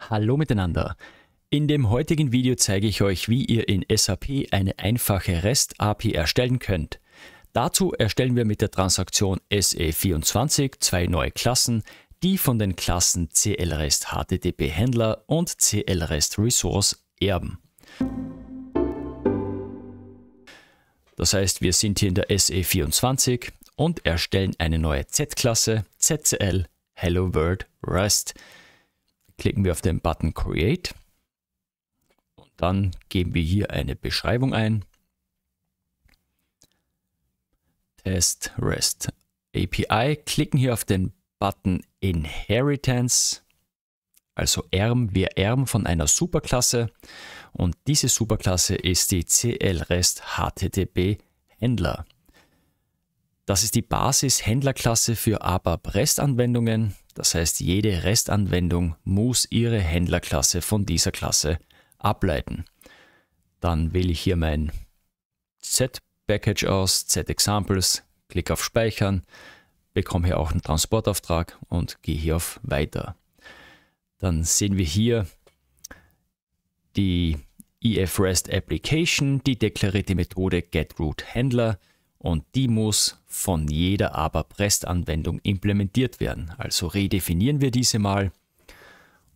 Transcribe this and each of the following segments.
Hallo miteinander. In dem heutigen Video zeige ich euch, wie ihr in SAP eine einfache REST-API erstellen könnt. Dazu erstellen wir mit der Transaktion SE24 zwei neue Klassen, die von den Klassen CLREST HTTP Händler und CLREST Resource erben. Das heißt, wir sind hier in der SE24 und erstellen eine neue Z-Klasse ZCL Hello World REST klicken wir auf den Button Create. Und dann geben wir hier eine Beschreibung ein. Test REST API. Klicken hier auf den Button Inheritance, also Erben. Wir erben von einer Superklasse. Und diese Superklasse ist die CLREST HTTP Händler. Das ist die Basis-Händlerklasse für ABAP-REST-Anwendungen. Das heißt, jede Restanwendung muss ihre Händlerklasse von dieser Klasse ableiten. Dann wähle ich hier mein Z-Package aus, Z-Examples, klicke auf Speichern, bekomme hier auch einen Transportauftrag und gehe hier auf Weiter. Dann sehen wir hier die EF REST Application, die deklarierte Methode getRootHandler und die muss von jeder abap rest anwendung implementiert werden. Also redefinieren wir diese mal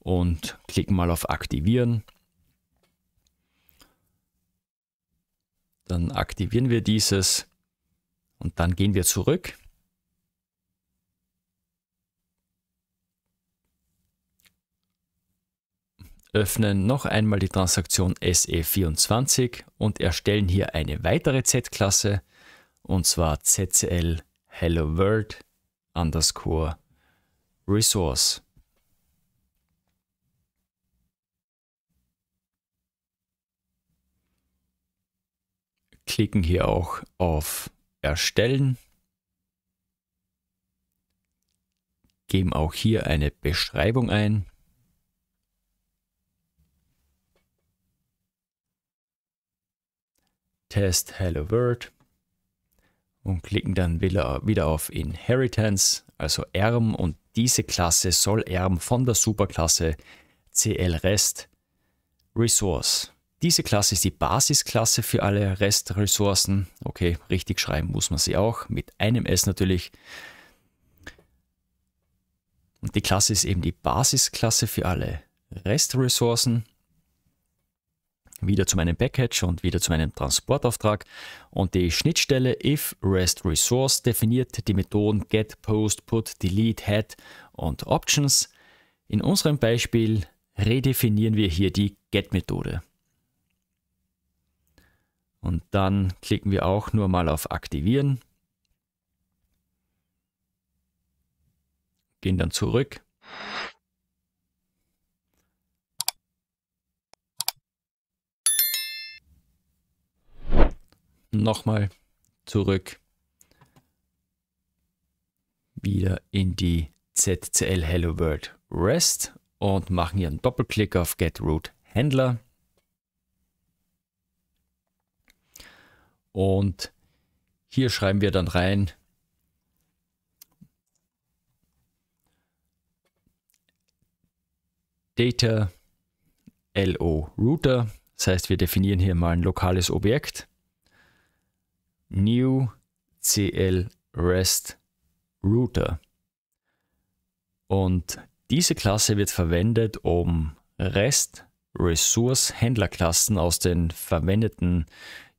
und klicken mal auf Aktivieren. Dann aktivieren wir dieses und dann gehen wir zurück. öffnen noch einmal die Transaktion SE24 und erstellen hier eine weitere Z-Klasse und zwar ccl hello world underscore resource. Klicken hier auch auf Erstellen. Geben auch hier eine Beschreibung ein. Test Hello World und klicken dann wieder auf Inheritance, also Erben und diese Klasse soll erben von der Superklasse CL Rest Resource. Diese Klasse ist die Basisklasse für alle Restressourcen. Okay, richtig schreiben muss man sie auch, mit einem S natürlich. Und die Klasse ist eben die Basisklasse für alle Restressourcen wieder zu meinem Package und wieder zu meinem Transportauftrag. Und die Schnittstelle if rest resource definiert die Methoden get, post, put, delete, head und options. In unserem Beispiel redefinieren wir hier die get-Methode. Und dann klicken wir auch nur mal auf aktivieren. Gehen dann zurück nochmal zurück. Wieder in die ZCL Hello World REST und machen hier einen Doppelklick auf Get Root Handler. Und hier schreiben wir dann rein Data LO Router. Das heißt, wir definieren hier mal ein lokales Objekt new cl rest router. Und diese Klasse wird verwendet, um REST Resource Händlerklassen aus den verwendeten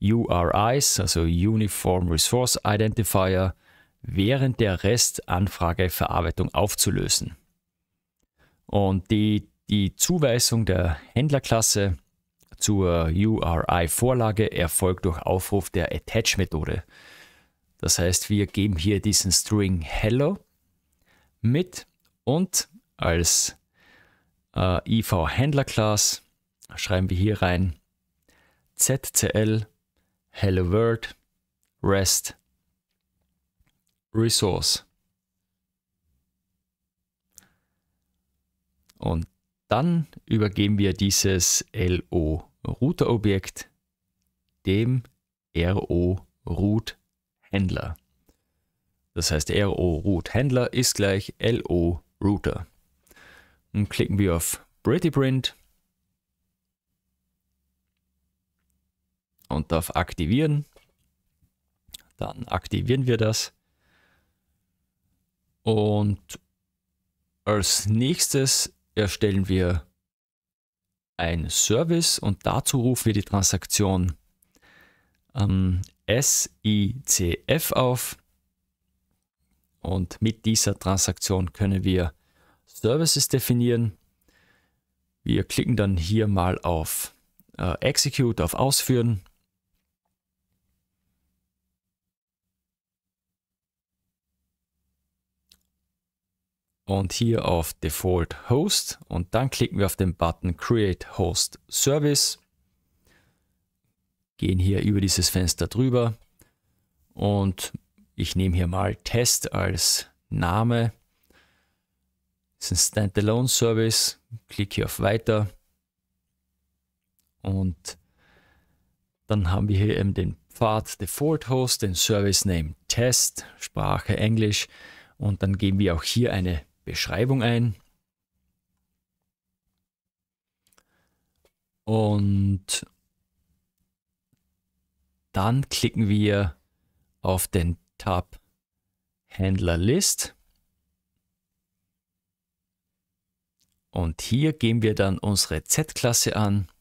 URIs, also Uniform Resource Identifier, während der REST-Anfrageverarbeitung aufzulösen. Und die, die Zuweisung der Händlerklasse zur URI-Vorlage erfolgt durch Aufruf der Attach-Methode. Das heißt, wir geben hier diesen String Hello mit und als äh, iv händler class schreiben wir hier rein ZCL Hello World REST Resource. Und dann übergeben wir dieses LO Routerobjekt, dem RO Root Händler. Das heißt, RO Root Händler ist gleich LO Router. Und klicken wir auf Pretty Print und auf Aktivieren. Dann aktivieren wir das. Und als nächstes erstellen wir ein Service und dazu rufen wir die Transaktion ähm, SICF auf. Und mit dieser Transaktion können wir Services definieren. Wir klicken dann hier mal auf äh, Execute, auf Ausführen und hier auf Default Host und dann klicken wir auf den Button Create Host Service, gehen hier über dieses Fenster drüber und ich nehme hier mal Test als Name. Das ist ein Standalone Service, klicke hier auf Weiter und dann haben wir hier eben den Pfad Default Host, den Service Name Test, Sprache Englisch und dann geben wir auch hier eine Beschreibung ein. Und dann klicken wir auf den Tab Händler List. Und hier geben wir dann unsere Z-Klasse an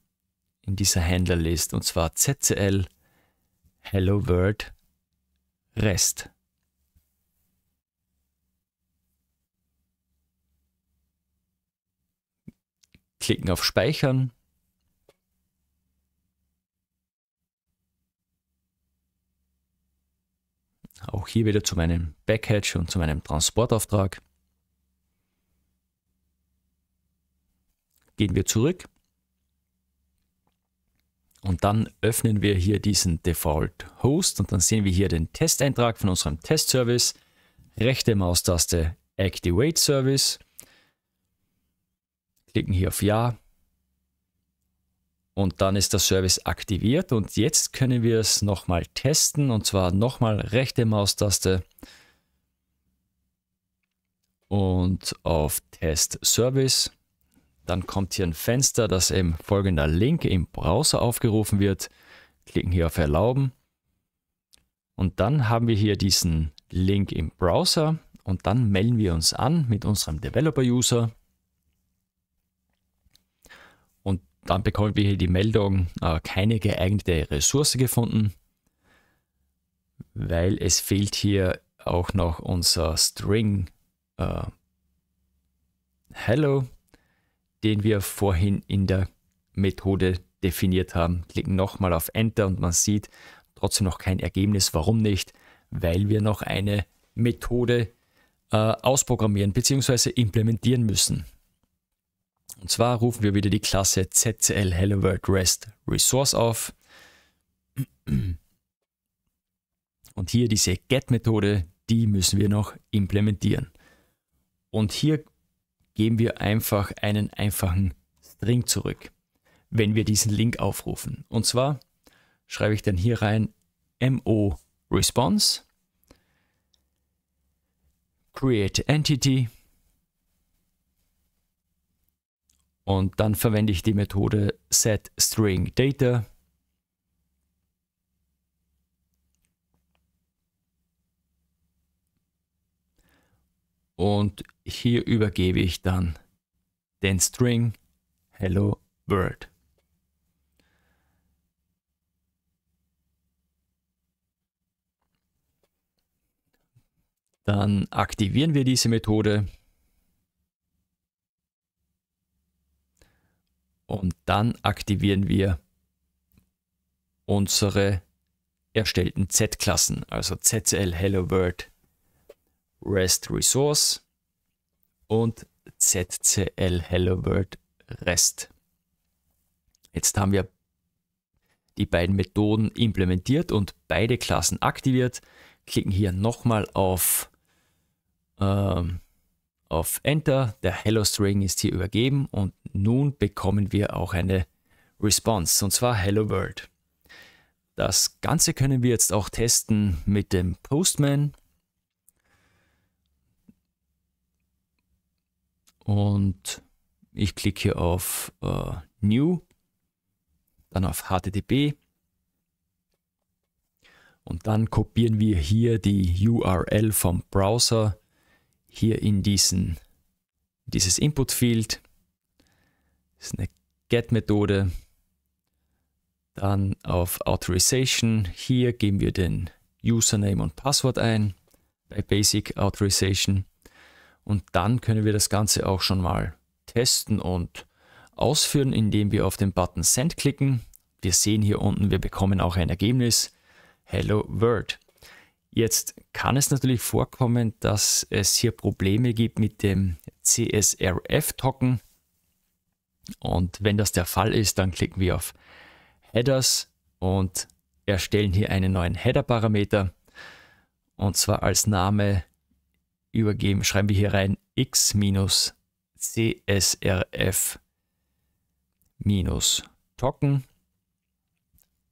in dieser Händlerlist und zwar ZCL Hello World REST. klicken auf Speichern. Auch hier wieder zu meinem Backhedge und zu meinem Transportauftrag. Gehen wir zurück. Und dann öffnen wir hier diesen Default Host und dann sehen wir hier den Testeintrag von unserem Testservice. Rechte Maustaste Activate Service klicken hier auf Ja. Und dann ist der Service aktiviert und jetzt können wir es nochmal testen und zwar nochmal rechte Maustaste und auf Test Service. Dann kommt hier ein Fenster, das eben folgender Link im Browser aufgerufen wird. Klicken hier auf Erlauben. Und dann haben wir hier diesen Link im Browser und dann melden wir uns an mit unserem Developer-User. Dann bekommen wir hier die Meldung, äh, keine geeignete Ressource gefunden, weil es fehlt hier auch noch unser String äh, Hello, den wir vorhin in der Methode definiert haben. Klicken nochmal auf Enter und man sieht trotzdem noch kein Ergebnis. Warum nicht? Weil wir noch eine Methode äh, ausprogrammieren bzw. implementieren müssen. Und zwar rufen wir wieder die Klasse ZCL Hello World REST Resource auf. Und hier diese GET-Methode, die müssen wir noch implementieren. Und hier geben wir einfach einen einfachen String zurück, wenn wir diesen Link aufrufen. Und zwar schreibe ich dann hier rein mo response create entity Und dann verwende ich die Methode setStringData. Und hier übergebe ich dann den String Hello World. Dann aktivieren wir diese Methode. Und dann aktivieren wir unsere erstellten Z-Klassen, also ZCL Hello World, REST Resource und ZCL Hello World REST. Jetzt haben wir die beiden Methoden implementiert und beide Klassen aktiviert. Klicken hier nochmal auf, ähm, auf Enter. Der Hello String ist hier übergeben und nun bekommen wir auch eine Response, und zwar Hello World. Das Ganze können wir jetzt auch testen mit dem Postman. Und ich klicke auf äh, New, dann auf HTTP. Und dann kopieren wir hier die URL vom Browser hier in diesen, dieses Input-Field das ist eine Get-Methode. Dann auf Authorization. Hier geben wir den Username und Passwort ein bei Basic Authorization. Und dann können wir das Ganze auch schon mal testen und ausführen, indem wir auf den Button Send klicken. Wir sehen hier unten, wir bekommen auch ein Ergebnis. Hello World. Jetzt kann es natürlich vorkommen, dass es hier Probleme gibt mit dem CSRF-Token. Und wenn das der Fall ist, dann klicken wir auf Headers und erstellen hier einen neuen Header-Parameter. Und zwar als Name übergeben, schreiben wir hier rein x-csrf-token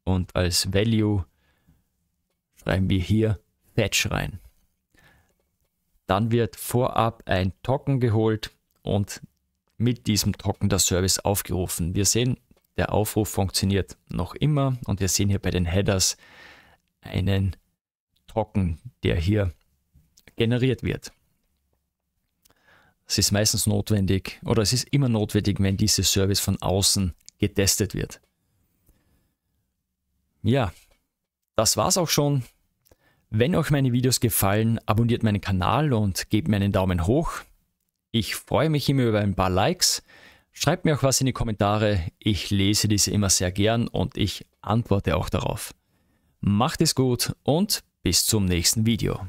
und als Value schreiben wir hier Fetch rein. Dann wird vorab ein Token geholt und mit diesem Trockener Service aufgerufen. Wir sehen, der Aufruf funktioniert noch immer und wir sehen hier bei den Headers einen Trocken, der hier generiert wird. Es ist meistens notwendig oder es ist immer notwendig, wenn dieser Service von außen getestet wird. Ja, das war's auch schon. Wenn euch meine Videos gefallen, abonniert meinen Kanal und gebt mir einen Daumen hoch. Ich freue mich immer über ein paar Likes. Schreibt mir auch was in die Kommentare. Ich lese diese immer sehr gern und ich antworte auch darauf. Macht es gut und bis zum nächsten Video.